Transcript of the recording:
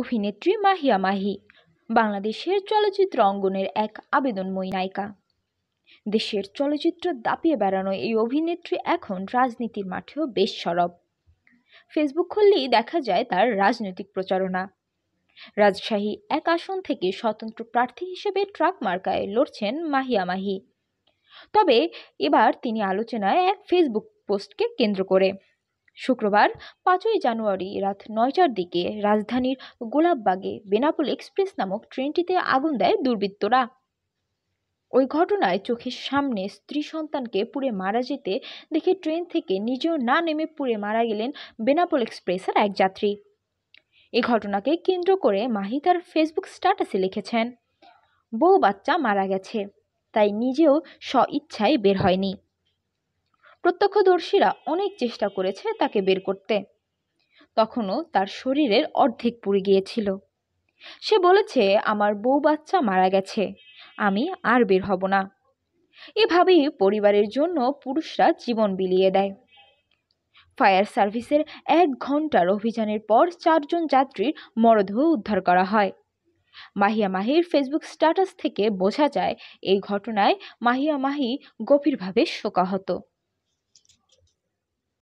অভিনেত্রী মাহিয়া মাহি বাংলাদেশের চলচ্চিত্র অঙ্গনের এক আবেদনময়ী নায়িকা দেশের চলচ্চিত্র দাপিয়ে বেড়ানো এই অভিনেত্রী এখন রাজনীতির মাঠেও বেশ সরব ফেসবুক খুললেই দেখা যায় তার রাজনৈতিক প্রচারণা রাজশাহী এক আসন থেকে স্বতন্ত্র প্রার্থী হিসেবে ট্রাক মার্কায় লড়ছেন মাহিয়া মাহি তবে এবার তিনি আলোচনায় এক ফেসবুক পোস্টকে কেন্দ্র করে শুক্রবার পাঁচই জানুয়ারি রাত নয়টার দিকে রাজধানীর গোলাপবাগে বেনাপোল এক্সপ্রেস নামক ট্রেনটিতে আগুন দেয় দুর্বৃত্তরা ওই ঘটনায় চোখের সামনে স্ত্রী সন্তানকে পুড়ে মারা যেতে দেখে ট্রেন থেকে নিজেও না নেমে পুড়ে মারা গেলেন বেনাপোল এক্সপ্রেসের এক যাত্রী এ ঘটনাকে কেন্দ্র করে মাহি তার ফেসবুক স্ট্যাটাসে লিখেছেন বউ বাচ্চা মারা গেছে তাই নিজেও স্ব ইচ্ছায় বের হয়নি প্রত্যক্ষদর্শীরা অনেক চেষ্টা করেছে তাকে বের করতে তখনও তার শরীরের অর্ধেক পুড়ে গিয়েছিল সে বলেছে আমার বউ বাচ্চা মারা গেছে আমি আর বের হব না এভাবেই পরিবারের জন্য পুরুষরা জীবন বিলিয়ে দেয় ফায়ার সার্ভিসের এক ঘন্টার অভিযানের পর চারজন যাত্রীর মরদেহ উদ্ধার করা হয় মাহিয়া মাহির ফেসবুক স্ট্যাটাস থেকে বোঝা যায় এই ঘটনায় মাহিয়া মাহি গভীরভাবে শোকাহত